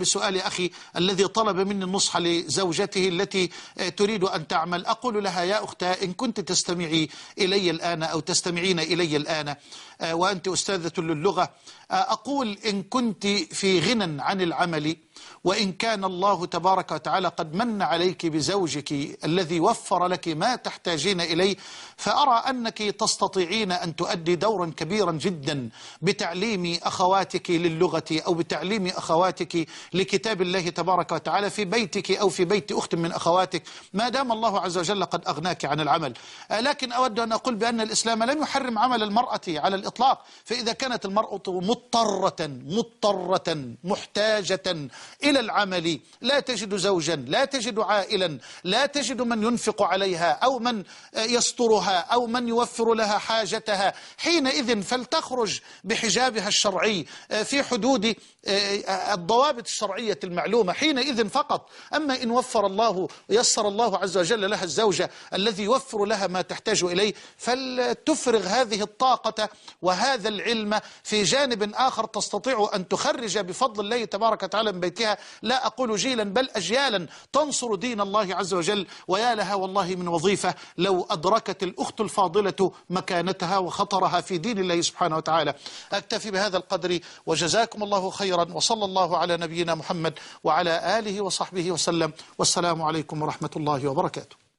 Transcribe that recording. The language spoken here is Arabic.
بسؤال أخي الذي طلب مني النصح لزوجته التي آه، تريد أن تعمل أقول لها يا أختها إن كنت تستمعي إلي الآن أو تستمعين إلي الآن آه، وأنت أستاذة للغة آه، أقول إن كنت في غنى عن العمل وإن كان الله تبارك وتعالى قد من عليك بزوجك الذي وفر لك ما تحتاجين إليه فأرى أنك تستطيعين أن تؤدي دورا كبيرا جدا بتعليم أخواتك للغة أو بتعليم أخواتك لكتاب الله تبارك وتعالى في بيتك أو في بيت أخت من أخواتك ما دام الله عز وجل قد أغناك عن العمل لكن أود أن أقول بأن الإسلام لم يحرم عمل المرأة على الإطلاق فإذا كانت المرأة مضطرة مضطرة محتاجة إلى العمل لا تجد زوجا لا تجد عائلا لا تجد من ينفق عليها أو من يسترها أو من يوفر لها حاجتها حينئذ فلتخرج بحجابها الشرعي آه، في حدود آه، آه، الضوابط الشرعية المعلومة حينئذ فقط أما إن وفر الله يسر الله عز وجل لها الزوجة الذي يوفر لها ما تحتاج إليه فلتفرغ هذه الطاقة وهذا العلم في جانب آخر تستطيع أن تخرج بفضل الله تبارك وتعالى من بيت ممالكها لا أقول جيلا بل أجيالا تنصر دين الله عز وجل ويا لها والله من وظيفة لو أدركت الأخت الفاضلة مكانتها وخطرها في دين الله سبحانه وتعالى أكتفي بهذا القدر وجزاكم الله خيرا وصلى الله على نبينا محمد وعلى آله وصحبه وسلم والسلام عليكم ورحمة الله وبركاته